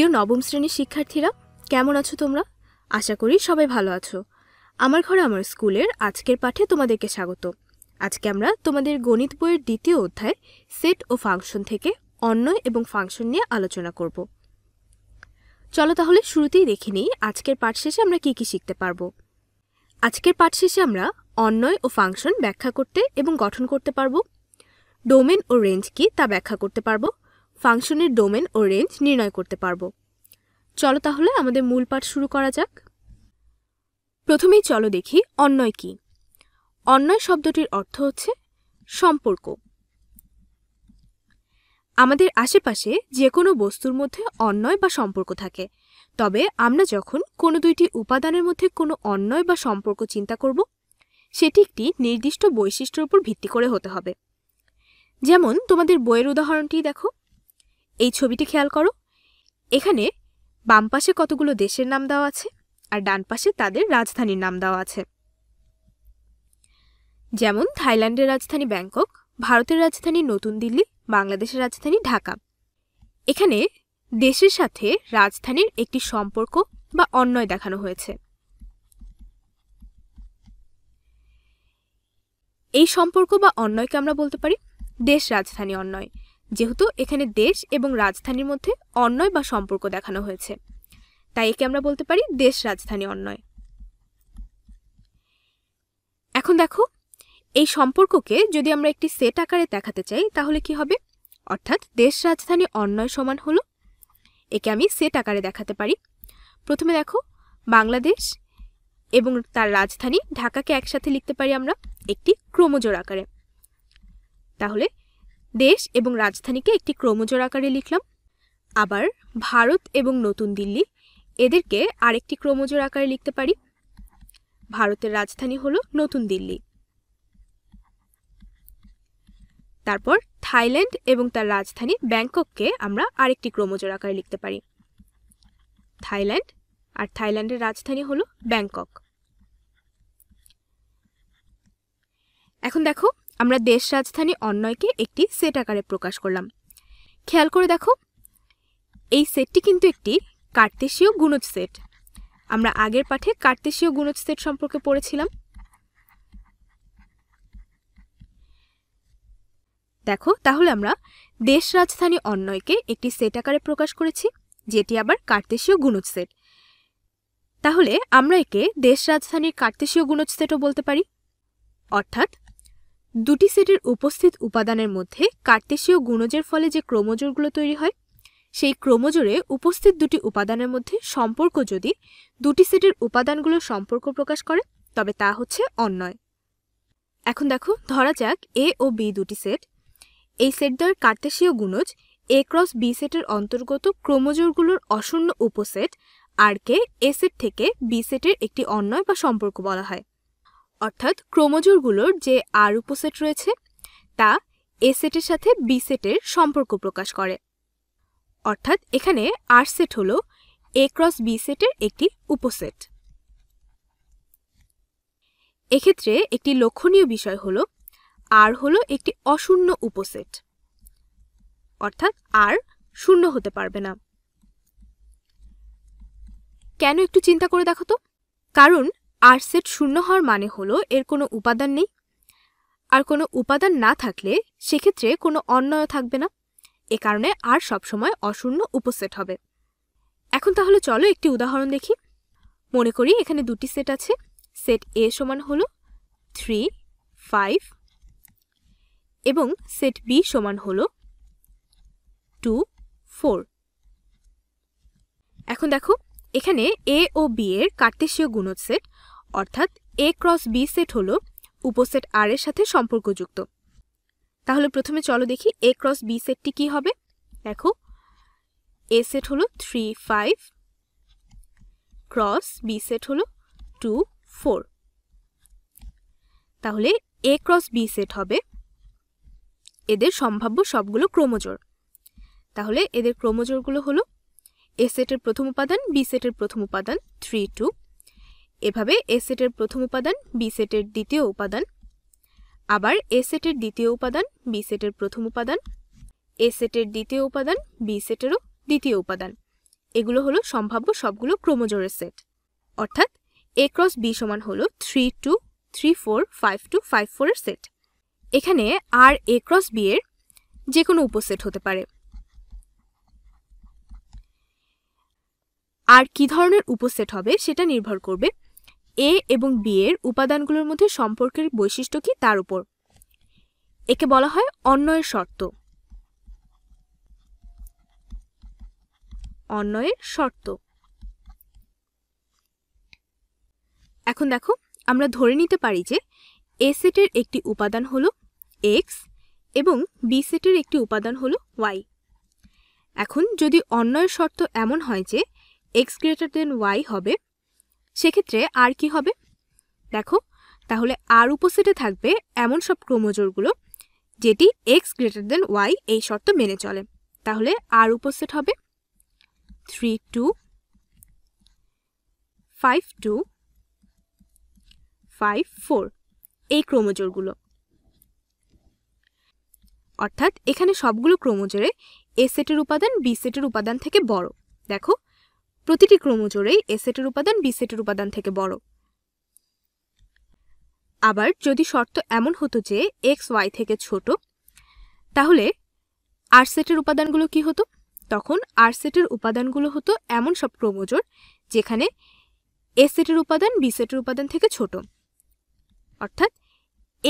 প্রিয় নবম শ্রেণীর শিক্ষার্থীরা কেমন আছো তোমরা আশা করি সবাই ভালো আছো আমার ঘরে আমার স্কুলের আজকের পাঠে তোমাদেরকে স্বাগত আজকে আমরা তোমাদের গণিত বইয়ের দ্বিতীয় অধ্যায় সেট ও ফাংশন থেকে অন্যয় এবং ফাংশন নিয়ে আলোচনা করব চলো তাহলে শুরুতেই দেখে নিই আজকের পাঠ শেষে আমরা কি কি শিখতে পারব আজকের পাঠ শেষে আমরা অন্যয় ও ফাংশন ব্যাখ্যা করতে এবং গঠন করতে পারবো ডোমেন ও রেঞ্জ কি তা ব্যাখ্যা করতে পারবো ফাংশনের ডোমেন ও রেঞ্জ নির্ণয় করতে পারব চলো তাহলে আমাদের মূল পাঠ শুরু করা যাক প্রথমেই চলো দেখি অন্যয় কি অন্যয় শব্দটির অর্থ হচ্ছে সম্পর্ক আমাদের আশেপাশে যে কোনো বস্তুর মধ্যে অন্যয় বা সম্পর্ক থাকে তবে আমরা যখন কোনো দুইটি উপাদানের মধ্যে কোনো অন্যয় বা সম্পর্ক চিন্তা করব সেটি একটি নির্দিষ্ট বৈশিষ্ট্যের উপর ভিত্তি করে হতে হবে যেমন তোমাদের বইয়ের উদাহরণটি দেখো এই ছবিটি খেয়াল করো এখানে বাম পাশে কতগুলো দেশের নাম দেওয়া আছে আর ডান পাশে তাদের রাজধানীর নাম দেওয়া আছে যেমন থাইল্যান্ডের রাজধানী ব্যাংকক ভারতের রাজধানী নতুন দিল্লি বাংলাদেশের রাজধানী ঢাকা এখানে দেশের সাথে রাজধানীর একটি সম্পর্ক বা অন্যয় দেখানো হয়েছে এই সম্পর্ক বা অন্যয়কে আমরা বলতে পারি দেশ রাজধানী অন্যয় যেহেতু এখানে দেশ এবং রাজধানীর মধ্যে অন্যয় বা সম্পর্ক দেখানো হয়েছে তাই একে আমরা বলতে পারি দেশ রাজধানী অন্যয় এখন দেখো এই সম্পর্ককে যদি আমরা একটি সেট আকারে দেখাতে চাই তাহলে কি হবে অর্থাৎ দেশ রাজধানী অন্যয় সমান হলো একে আমি সেট আকারে দেখাতে পারি প্রথমে দেখো বাংলাদেশ এবং তার রাজধানী ঢাকাকে একসাথে লিখতে পারি আমরা একটি ক্রমজোর আকারে তাহলে দেশ এবং রাজধানীকে একটি ক্রমজোর আকারে লিখলাম আবার ভারত এবং নতুন দিল্লি এদেরকে আরেকটি ক্রমজোর আকারে লিখতে পারি ভারতের রাজধানী হল নতুন দিল্লি তারপর থাইল্যান্ড এবং তার রাজধানী ব্যাংকককে আমরা আরেকটি ক্রমজোর আকারে লিখতে পারি থাইল্যান্ড আর থাইল্যান্ডের রাজধানী হল ব্যাংকক এখন দেখো আমরা দেশ রাজধানী অন্যয়কে একটি সেট আকারে প্রকাশ করলাম খেয়াল করে দেখো এই সেটটি কিন্তু একটি কার্তেশীয় গুণজ সেট আমরা আগের পাঠে কার্তেশীয় গুণজ সেট সম্পর্কে পড়েছিলাম দেখো তাহলে আমরা দেশ রাজধানী অন্যয়কে একটি সেট আকারে প্রকাশ করেছি যেটি আবার কার্তেশীয় গুণজ সেট তাহলে আমরা একে দেশ রাজধানীর কার্তেশীয় গুণজ সেটও বলতে পারি অর্থাৎ দুটি সেটের উপস্থিত উপাদানের মধ্যে কার্তেশীয় গুণজের ফলে যে ক্রোমোজোরগুলো তৈরি হয় সেই ক্রোমোজোরে উপস্থিত দুটি উপাদানের মধ্যে সম্পর্ক যদি দুটি সেটের উপাদানগুলো সম্পর্ক প্রকাশ করে তবে তা হচ্ছে অন্যয় এখন দেখো ধরা যাক এ ও বি দুটি সেট এই সেট দ্বয়ের কার্তেশীয় গুণজ এ ক্রস বি সেটের অন্তর্গত ক্রোমোজোরগুলোর অশূন্য উপসেট আর কে এ সেট থেকে বি সেটের একটি অন্যয় বা সম্পর্ক বলা হয় অর্থাৎ ক্রোমোজোরগুলোর যে আর উপসেট রয়েছে তা এ সেটের সাথে বি সেটের সম্পর্ক প্রকাশ করে অর্থাৎ এখানে আর সেট হল এ ক্রস বি সেটের একটি উপসেট এক্ষেত্রে একটি লক্ষণীয় বিষয় হল আর হল একটি অশূন্য উপসেট অর্থাৎ আর শূন্য হতে পারবে না কেন একটু চিন্তা করে দেখো তো কারণ আর সেট শূন্য হওয়ার মানে হলো এর কোনো উপাদান নেই আর কোনো উপাদান না থাকলে সেক্ষেত্রে কোনো অন্যয় থাকবে না এ কারণে আর সবসময় অশূন্য উপসেট হবে এখন তাহলে চলো একটি উদাহরণ দেখি মনে করি এখানে দুটি সেট আছে সেট এ সমান হলো থ্রি ফাইভ এবং সেট বি সমান হলো টু ফোর এখন দেখো এখানে এ ও বি এর কার্তেশীয় গুণোৎসেট অর্থাৎ এ ক্রস বি সেট হলো উপসেট আর এর সাথে সম্পর্কযুক্ত তাহলে প্রথমে চলো দেখি এ ক্রস বি সেটটি কি হবে দেখো এ সেট হলো three five cross B set হলো টু ফোর তাহলে এ ক্রস বি সেট হবে এদের সম্ভাব্য সবগুলো ক্রোমোজোর তাহলে এদের ক্রোমোজোরগুলো হলো এ সেটের প্রথম উপাদান বি সেটের প্রথম উপাদান থ্রি টু এভাবে এ সেটের প্রথম উপাদান বি সেটের দ্বিতীয় উপাদান আবার এ সেটের দ্বিতীয় উপাদান বি সেটের প্রথম উপাদান এ সেটের দ্বিতীয় উপাদান বি সেটেরও দ্বিতীয় উপাদান এগুলো হলো সম্ভাব্য সবগুলো ক্রোমোজোরের সেট অর্থাৎ এ ক্রস বি সমান হলো three two three four five two five ফোরের সেট এখানে আর এ ক্রস বি এর যে কোনো উপসেট হতে পারে আর কি ধরনের উপসেট হবে সেটা নির্ভর করবে এ এবং বি এর উপাদানগুলোর মধ্যে সম্পর্কের বৈশিষ্ট্য কি তার উপর একে বলা হয় অন্যয়ের শর্ত অন্যয়ের শর্ত এখন দেখো আমরা ধরে নিতে পারি যে এ সেটের একটি উপাদান হল এক্স এবং বি সেটের একটি উপাদান হল ওয়াই এখন যদি অন্যয়ের শর্ত এমন হয় যে এক্স গ্রেটার দেন ওয়াই হবে সেক্ষেত্রে আর কি হবে দেখো তাহলে আর উপসেটে থাকবে এমন সব ক্রোমোজোরগুলো যেটি এক্স গ্রেটার দেন ওয়াই এই শর্ত মেনে চলে তাহলে আর উপসেট হবে three two five two five four এই ক্রোমোজোরগুলো অর্থাৎ এখানে সবগুলো ক্রোমোজোরে এ সেটের উপাদান বি সেটের উপাদান থেকে বড় দেখো প্রতিটি ক্রোমোজোরেই এ সেটের উপাদান বি সেটের উপাদান থেকে বড় আবার যদি শর্ত এমন হতো যে এক্স ওয়াই থেকে ছোট তাহলে আর সেটের উপাদানগুলো কি হতো তখন আর সেটের উপাদানগুলো হতো এমন সব ক্রোমোজোর যেখানে এ সেটের উপাদান বি সেটের উপাদান থেকে ছোট অর্থাৎ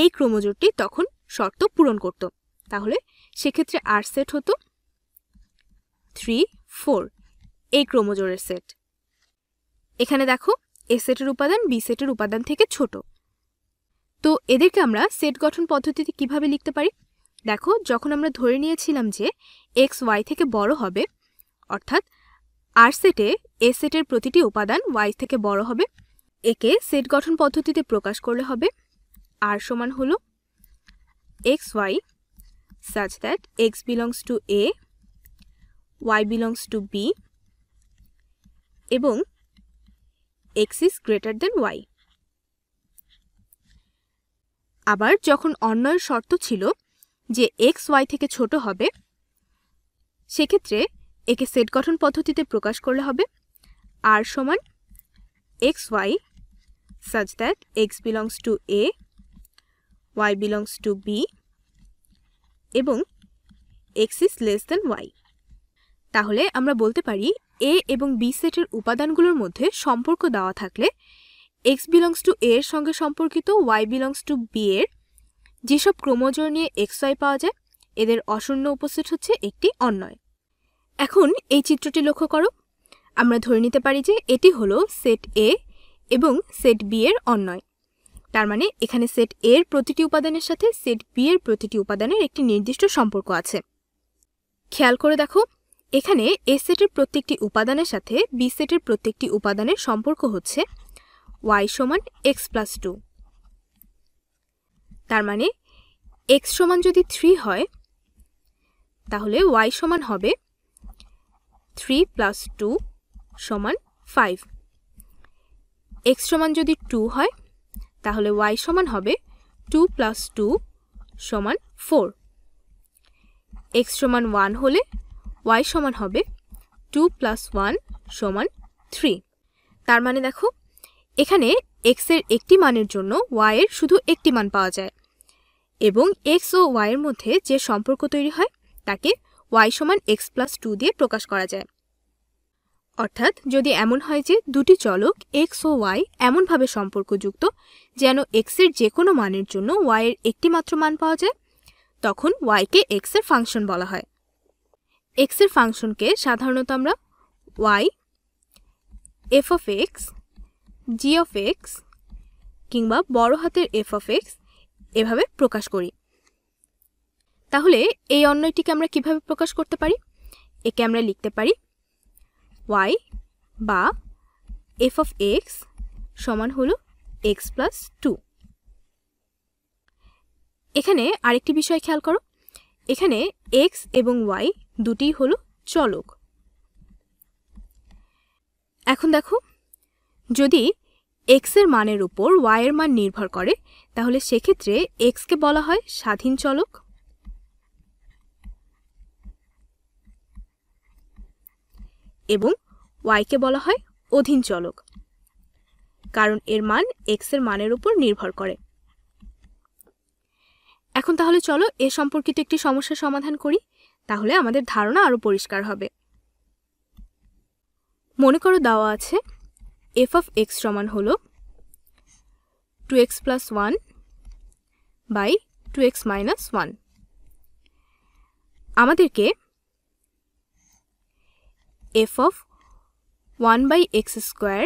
এই ক্রোমোজোরটি তখন শর্ত পূরণ করত তাহলে সেক্ষেত্রে আর সেট হতো থ্রি ফোর এই ক্রোমোজোরের সেট এখানে দেখো এ সেটের উপাদান বি সেটের উপাদান থেকে ছোট তো এদেরকে আমরা সেট গঠন পদ্ধতিতে কিভাবে লিখতে পারি দেখো যখন আমরা ধরে নিয়েছিলাম যে এক্স ওয়াই থেকে বড় হবে অর্থাৎ আর সেটে এ সেটের প্রতিটি উপাদান ওয়াই থেকে বড় হবে একে সেট গঠন পদ্ধতিতে প্রকাশ করলে হবে আর সমান হলো x y such that x belongs to A y belongs to B এবং x is greater than y আবার যখন অন্যয়ের শর্ত ছিল যে এক্স ওয়াই থেকে ছোট হবে সেক্ষেত্রে একে সেট গঠন পদ্ধতিতে প্রকাশ করলে হবে আর সমান x y such that x belongs to A y belongs to B এবং x is less than y তাহলে আমরা বলতে পারি এ এবং বি সেটের উপাদানগুলোর মধ্যে সম্পর্ক দেওয়া থাকলে এক্স বিলংস টু এ এর সঙ্গে সম্পর্কিত ওয়াই বিলংস টু বি এর যেসব ক্রোমোজোর নিয়ে এক্স ওয়াই পাওয়া যায় এদের অশূন্য উপস্থিত হচ্ছে একটি অন্যয় এখন এই চিত্রটি লক্ষ্য করো আমরা ধরে নিতে পারি যে এটি হলো সেট এ এবং সেট বি এর অন্যয় তার মানে এখানে সেট এ এর প্রতিটি উপাদানের সাথে সেট বি এর প্রতিটি উপাদানের একটি নির্দিষ্ট সম্পর্ক আছে খেয়াল করে দেখো এখানে এ সেটের প্রত্যেকটি উপাদানের সাথে বি সেটের প্রত্যেকটি উপাদানের সম্পর্ক হচ্ছে ওয়াই সমান এক্স প্লাস টু তার মানে এক্স সমান যদি থ্রি হয় তাহলে ওয়াই সমান হবে থ্রি প্লাস টু সমান ফাইভ এক্স সমান যদি টু হয় তাহলে ওয়াই সমান হবে টু প্লাস টু সমান ফোর এক্স সমান ওয়ান হলে ওয়াই সমান হবে টু প্লাস ওয়ান সমান থ্রি তার মানে দেখো এখানে এক্সের একটি মানের জন্য ওয়াইয়ের শুধু একটি মান পাওয়া যায় এবং এক্স ও ওয়াইয়ের মধ্যে যে সম্পর্ক তৈরি হয় তাকে ওয়াই সমান এক্স প্লাস টু দিয়ে প্রকাশ করা যায় অর্থাৎ যদি এমন হয় যে দুটি চলক এক্স ও ওয়াই এমনভাবে সম্পর্কযুক্ত যেন এক্সের যে কোনো মানের জন্য ওয়াইয়ের একটি মাত্র মান পাওয়া যায় তখন ওয়াইকে এক্সের ফাংশন বলা হয় এক্সের ফাংশনকে সাধারণত আমরা y f of x g of x কিংবা বড় হাতের এফ অফ এক্স এভাবে প্রকাশ করি তাহলে এই অন্যটিকে আমরা কিভাবে প্রকাশ করতে পারি একে আমরা লিখতে পারি ওয়াই বা এফ অফ এক্স সমান হলো এক্স প্লাস টু এখানে আরেকটি বিষয় খেয়াল করো এখানে এক্স এবং ওয়াই দুটি হলো চলক এখন দেখো যদি এক্স এর মানের উপর ওয়াইয়ের এর মান নির্ভর করে তাহলে সেক্ষেত্রে এক্সকে বলা হয় স্বাধীন চলক এবং ওয়াইকে বলা হয় অধীন চলক কারণ এর মান এক্স এর মানের উপর নির্ভর করে এখন তাহলে চলো এ সম্পর্কিত একটি সমস্যা সমাধান করি তাহলে আমাদের ধারণা আরও পরিষ্কার হবে মনে করো দেওয়া আছে এফ অফ এক্স সমান হল two x plus one by two x minus one আমাদেরকে f of one by x square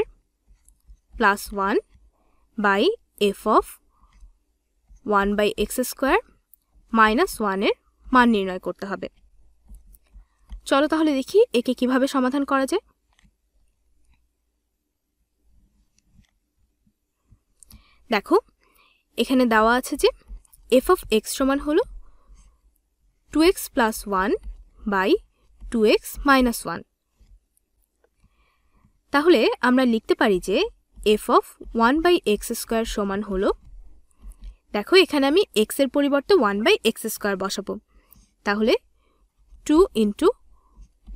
plus one by f of one by x square minus ওয়ানের মান নির্ণয় করতে হবে চলো তাহলে দেখি একে কিভাবে সমাধান করা যায় দেখো এখানে দেওয়া আছে যে এফ অফ এক্স সমান হলো two x plus one by two x minus one তাহলে আমরা লিখতে পারি যে f of one by x square সমান হলো দেখো এখানে আমি এক্সের পরিবর্তে ওয়ান বাই এক্স স্কোয়ার বসাবো তাহলে two into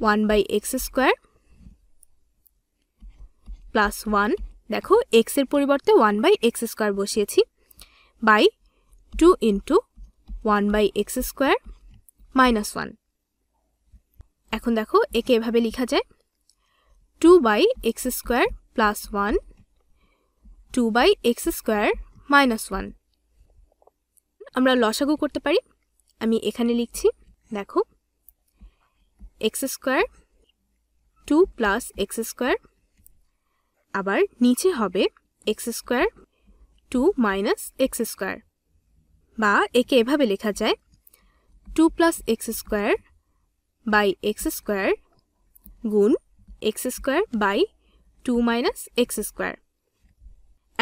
one by x square plus one দেখো এক্সের পরিবর্তে ওয়ান বাই এক্স স্কোয়ার বসিয়েছি by two into one by x square minus one এখন দেখো একে এভাবে লেখা যায় two by x square plus one two by x square minus one আমরা লসাগু করতে পারি আমি এখানে লিখছি দেখো x square two plus x square আবার নিচে হবে x square two minus x square বা একে এভাবে লেখা যায় two plus x square by x square গুণ x square by two minus x square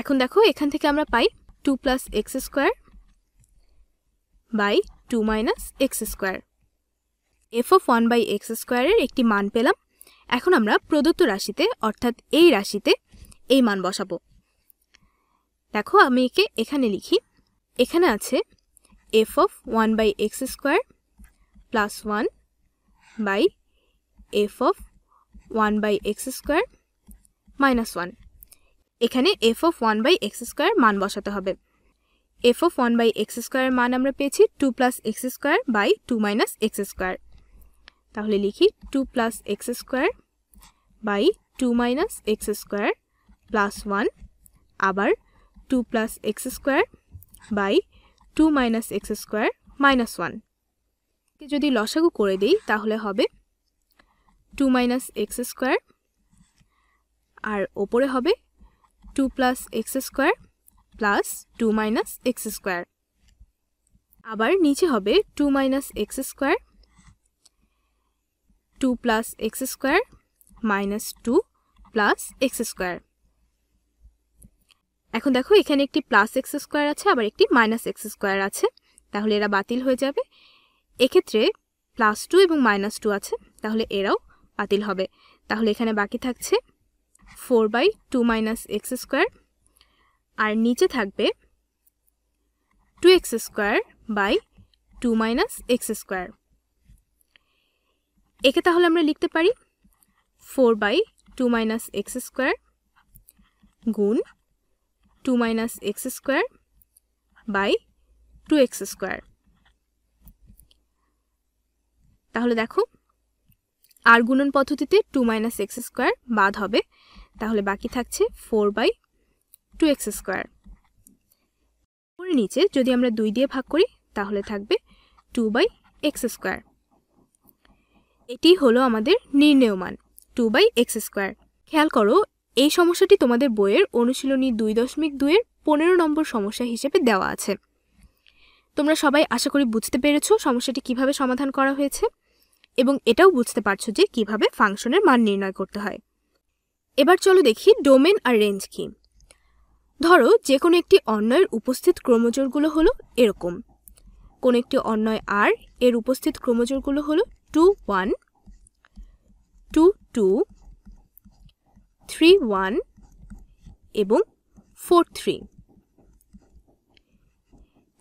এখন দেখো এখান থেকে আমরা পাই two plus x square by two minus x square f of one by x স্কোয়ারের একটি মান পেলাম এখন আমরা প্রদত্ত রাশিতে অর্থাৎ এই রাশিতে এই মান বসাবো দেখো আমি একে এখানে লিখি এখানে আছে f of one by x square plus one by f of one by x square minus one এখানে f of one by x square মান বসাতে হবে f of one by x স্কোয়ারের মান আমরা পেয়েছি two plus x square by two minus x square তাহলে লিখি two plus x square by two minus x square plus one আবার two plus x square by two minus x square minus one যদি লসাগু করে দিই তাহলে হবে two minus x square আর ওপরে হবে two plus x square plus two minus x square আবার নিচে হবে two minus x square two plus x square minus two plus x square এখন দেখো এখানে একটি প্লাস এক্স স্কোয়ার আছে আবার একটি মাইনাস এক্স স্কোয়ার আছে তাহলে এরা বাতিল হয়ে যাবে এক্ষেত্রে প্লাস টু এবং মাইনাস টু আছে তাহলে এরাও বাতিল হবে তাহলে এখানে বাকি থাকছে four by two minus x square আর নিচে থাকবে two x square by two minus x square একে তাহলে আমরা লিখতে পারি four by two minus x square গুণ two minus x square by two x square তাহলে দেখো আর গুণন পদ্ধতিতে টু মাইনাস এক্স স্কোয়ার বাদ হবে তাহলে বাকি থাকছে four by two x square নিচে যদি আমরা দুই দিয়ে ভাগ করি তাহলে থাকবে টু বাই এক্স স্কোয়ার এটি হলো আমাদের নির্ণেয় মান টু বাই এক্স স্কোয়ার খেয়াল করো এই সমস্যাটি তোমাদের বইয়ের অনুশীলনী দুই দশমিক দুইয়ের পনেরো নম্বর সমস্যা হিসেবে দেওয়া আছে তোমরা সবাই আশা করি বুঝতে পেরেছ সমস্যাটি কিভাবে সমাধান করা হয়েছে এবং এটাও বুঝতে পারছো যে কিভাবে ফাংশনের মান নির্ণয় করতে হয় এবার চলো দেখি ডোমেন আর রেঞ্জ কি ধরো যে কোনো একটি অন্যয়ের উপস্থিত ক্রমজোরগুলো হলো এরকম কোনো একটি অন্যয় আর এর উপস্থিত ক্রমজোরগুলো হলো two one two two three one এবং ফোর থ্রি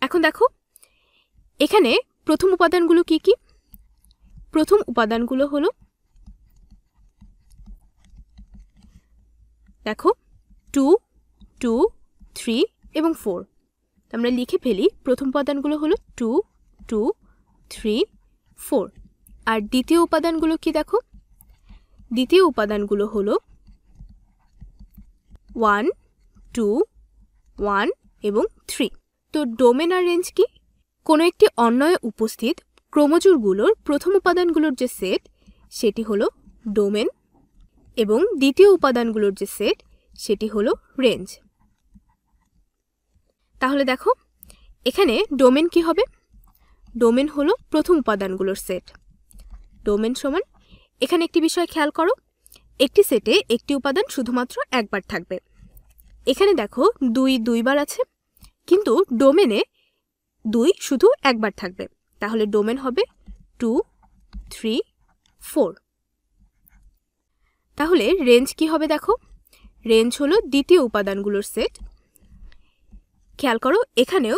এখন দেখো এখানে প্রথম উপাদানগুলো কি কি প্রথম উপাদানগুলো হলো দেখো টু টু থ্রি এবং ফোর আমরা লিখে ফেলি প্রথম উপাদানগুলো হলো টু টু থ্রি ফোর আর দ্বিতীয় উপাদানগুলো কি দেখো দ্বিতীয় উপাদানগুলো হলো ওয়ান টু ওয়ান এবং থ্রি তো ডোমেন আর রেঞ্জ কি কোনো একটি অন্যায় উপস্থিত ক্রোমোজোরগুলোর প্রথম উপাদানগুলোর যে সেট সেটি হলো ডোমেন এবং দ্বিতীয় উপাদানগুলোর যে সেট সেটি হলো রেঞ্জ তাহলে দেখো এখানে ডোমেন কি হবে ডোমেন হলো প্রথম উপাদানগুলোর সেট ডোমেন সমান এখানে একটি বিষয় খেয়াল করো একটি সেটে একটি উপাদান শুধুমাত্র একবার থাকবে এখানে দেখো দুই দুইবার আছে কিন্তু ডোমেনে দুই শুধু একবার থাকবে তাহলে ডোমেন হবে টু থ্রি ফোর তাহলে রেঞ্জ কি হবে দেখো রেঞ্জ হলো দ্বিতীয় উপাদানগুলোর সেট খেয়াল করো এখানেও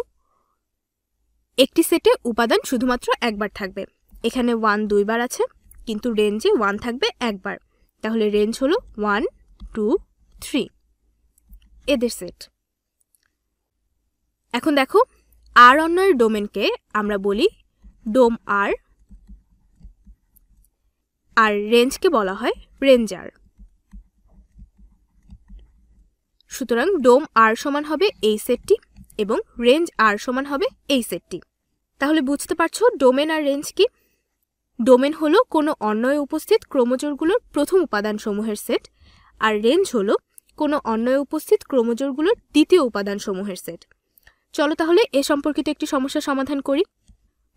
একটি সেটে উপাদান শুধুমাত্র একবার থাকবে এখানে ওয়ান দুইবার আছে কিন্তু রেঞ্জে ওয়ান থাকবে একবার তাহলে রেঞ্জ হলো ওয়ান টু থ্রি এদের সেট এখন দেখো আর অন্যয়ের ডোমেনকে আমরা বলি ডোম আর আর রেঞ্জকে বলা হয় রেঞ্জার সুতরাং ডোম আর সমান হবে এই সেটটি এবং রেঞ্জ আর সমান হবে এই সেটটি তাহলে বুঝতে পারছো ডোমেন আর রেঞ্জ কি ডোমেন হল কোনো অন্যয়ে উপস্থিত ক্রোমোজোরগুলোর প্রথম উপাদানসমূহের সেট আর রেঞ্জ হল কোনো অন্যয়ে উপস্থিত ক্রোমোজোরগুলোর দ্বিতীয় উপাদানসমূহের সেট চলো তাহলে এ সম্পর্কিত একটি সমস্যা সমাধান করি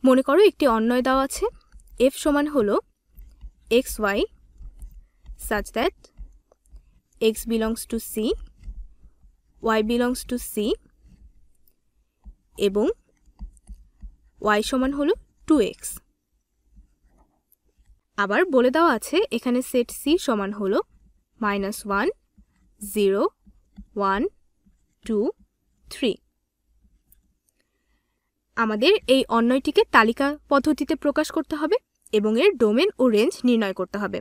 মনে করো একটি অন্যয় দেওয়া আছে এফ সমান হল x y such that x belongs to C y belongs to C এবং ওয়াই সমান হলো এক্স আবার বলে দেওয়া আছে এখানে সেট সি সমান হলো minus one zero one two three আমাদের এই অন্যয়টিকে তালিকা পদ্ধতিতে প্রকাশ করতে হবে এবং এর ডোমেন ও রেঞ্জ নির্ণয় করতে হবে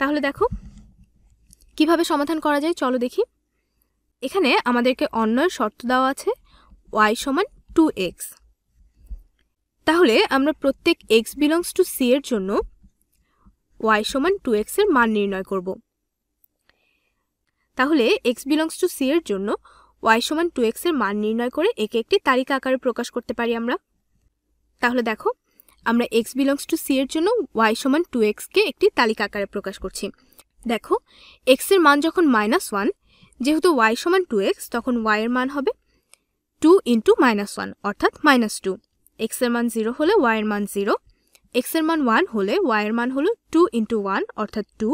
তাহলে দেখো কিভাবে সমাধান করা যায় চলো দেখি এখানে আমাদেরকে অন্যয় শর্ত দেওয়া আছে ওয়াই সমান টু এক্স তাহলে আমরা প্রত্যেক এক্স বিলংস টু সি এর জন্য ওয়াই সমান টু এক্সের মান নির্ণয় করব তাহলে এক্স বিলংস টু সি এর জন্য ওয়াই সমান টু এক্স এর মান নির্ণয় করে একে একটি তালিকা আকারে প্রকাশ করতে পারি আমরা তাহলে দেখো আমরা এক্স বিলংস টু সি এর জন্য ওয়াই সমান টু এক্সকে একটি তালিকা আকারে প্রকাশ করছি দেখো এক্স এর মান যখন মাইনাস ওয়ান যেহেতু ওয়াই সমান টু এক্স তখন ওয়াই এর মান হবে টু ইন্টু মাইনাস ওয়ান অর্থাৎ মাইনাস টু এক্স এর মান জিরো হলে ওয়াই এর মান জিরো এক্স এর মান ওয়ান হলে y এর মান হলো টু ইন্টু ওয়ান অর্থাৎ টু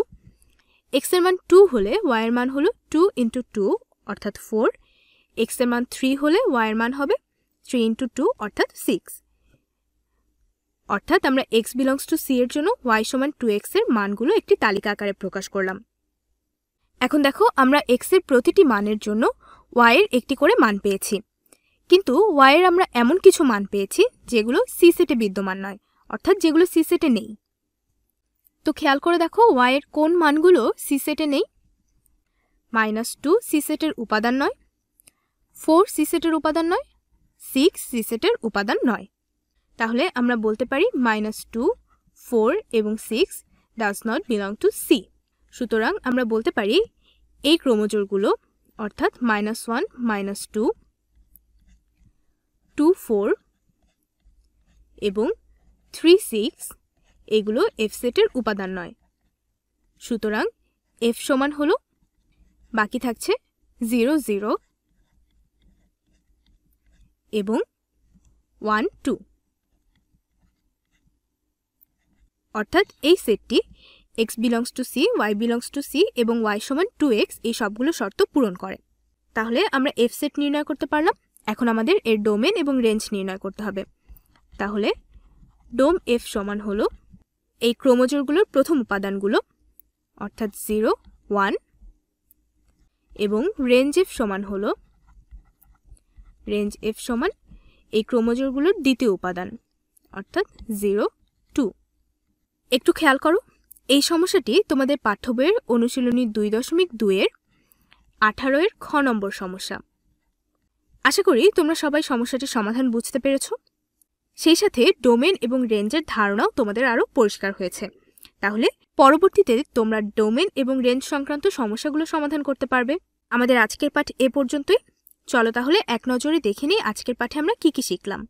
এক্স এর মান টু হলে y এর মান হলো টু ইন্টু টু অর্থাৎ ফোর এক্স এর মান থ্রি হলে y এর মান হবে থ্রি ইন্টু টু অর্থাৎ সিক্স অর্থাৎ আমরা এক্স বিলংস টু সি এর জন্য ওয়াই সমান টু এক্স এর মানগুলো একটি তালিকা আকারে প্রকাশ করলাম এখন দেখো আমরা x এর প্রতিটি মানের জন্য ওয়াই এর একটি করে মান পেয়েছি কিন্তু y এর আমরা এমন কিছু মান পেয়েছি যেগুলো সি সেটে বিদ্যমান নয় অর্থাৎ যেগুলো সি সেটে নেই তো খেয়াল করে দেখো ওয়াইয়ের কোন মানগুলো সি সেটে নেই মাইনাস টু সি সেটের উপাদান নয় ফোর সি সেটের উপাদান নয় সিক্স সি সেটের উপাদান নয় তাহলে আমরা বলতে পারি মাইনাস টু ফোর এবং six does not belong to C সুতরাং আমরা বলতে পারি এই ক্রোমোজোরগুলো অর্থাৎ minus one minus two two four এবং থ্রি সিক্স এগুলো এফ সেটের উপাদান নয় সুতরাং এফ সমান হলো বাকি থাকছে জিরো জিরো এবং ওয়ান টু অর্থাৎ এই সেটটি x belongs to C y belongs to C এবং ওয়াই সমান টু এক্স এই সবগুলো শর্ত পূরণ করে তাহলে আমরা এফ সেট নির্ণয় করতে পারলাম এখন আমাদের এর ডোমেন এবং রেঞ্জ নির্ণয় করতে হবে তাহলে ডোম এফ সমান হলো এই ক্রোমোজোরগুলোর প্রথম উপাদানগুলো অর্থাৎ জিরো ওয়ান এবং রেঞ্জ এফ সমান হলো রেঞ্জ এফ সমান এই ক্রোমোজোরগুলোর দ্বিতীয় উপাদান অর্থাৎ জিরো টু একটু খেয়াল করো এই সমস্যাটি তোমাদের পাঠ্য বইয়ের অনুশীলনী দুই দশমিক দুইয়ের আঠারো এর খ নম্বর সমস্যা আশা করি তোমরা সবাই সমস্যাটির সমাধান বুঝতে পেরেছো সেই সাথে ডোমেন এবং রেঞ্জের ধারণাও তোমাদের আরও পরিষ্কার হয়েছে তাহলে পরবর্তীতে তোমরা ডোমেন এবং রেঞ্জ সংক্রান্ত সমস্যাগুলো সমাধান করতে পারবে আমাদের আজকের পাঠ এ পর্যন্তই চলো তাহলে এক নজরে দেখে নিই আজকের পাঠে আমরা কি কি শিখলাম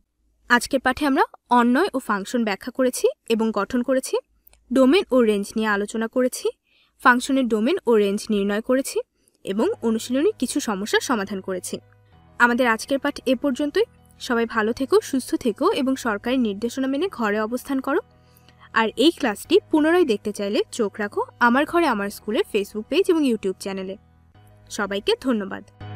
আজকের পাঠে আমরা অন্যয় ও ফাংশন ব্যাখ্যা করেছি এবং গঠন করেছি ডোমেন ও রেঞ্জ নিয়ে আলোচনা করেছি ফাংশনের ডোমেন ও রেঞ্জ নির্ণয় করেছি এবং অনুশীলনে কিছু সমস্যার সমাধান করেছি আমাদের আজকের পাঠ এ পর্যন্তই সবাই ভালো থেকো সুস্থ থেকো এবং সরকারি নির্দেশনা মেনে ঘরে অবস্থান করো আর এই ক্লাসটি পুনরায় দেখতে চাইলে চোখ রাখো আমার ঘরে আমার স্কুলের ফেসবুক পেজ এবং ইউটিউব চ্যানেলে সবাইকে ধন্যবাদ